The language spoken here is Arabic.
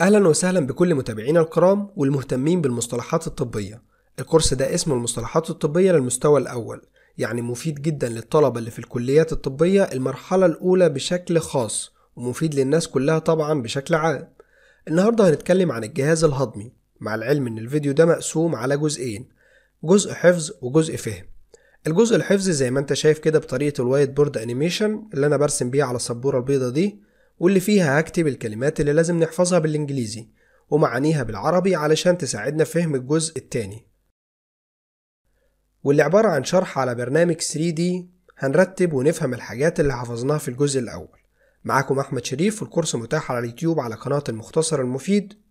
أهلا وسهلا بكل متابعينا الكرام والمهتمين بالمصطلحات الطبية الكورس ده اسمه المصطلحات الطبية للمستوى الأول يعني مفيد جدا للطلبة اللي في الكليات الطبية المرحلة الأولى بشكل خاص ومفيد للناس كلها طبعا بشكل عام النهاردة هنتكلم عن الجهاز الهضمي مع العلم ان الفيديو ده مقسوم على جزئين جزء حفظ وجزء فهم الجزء الحفظ زي ما انت شايف كده بطريقة الوايت بورد انيميشن اللي انا برسم بيه على السبورة البيضة دي واللي فيها هكتب الكلمات اللي لازم نحفظها بالإنجليزي ومعانيها بالعربي علشان تساعدنا في فهم الجزء التاني واللي عبارة عن شرح على برنامج 3D هنرتب ونفهم الحاجات اللي حفظناها في الجزء الأول معاكم أحمد شريف والكورس متاح على اليوتيوب على قناة المختصر المفيد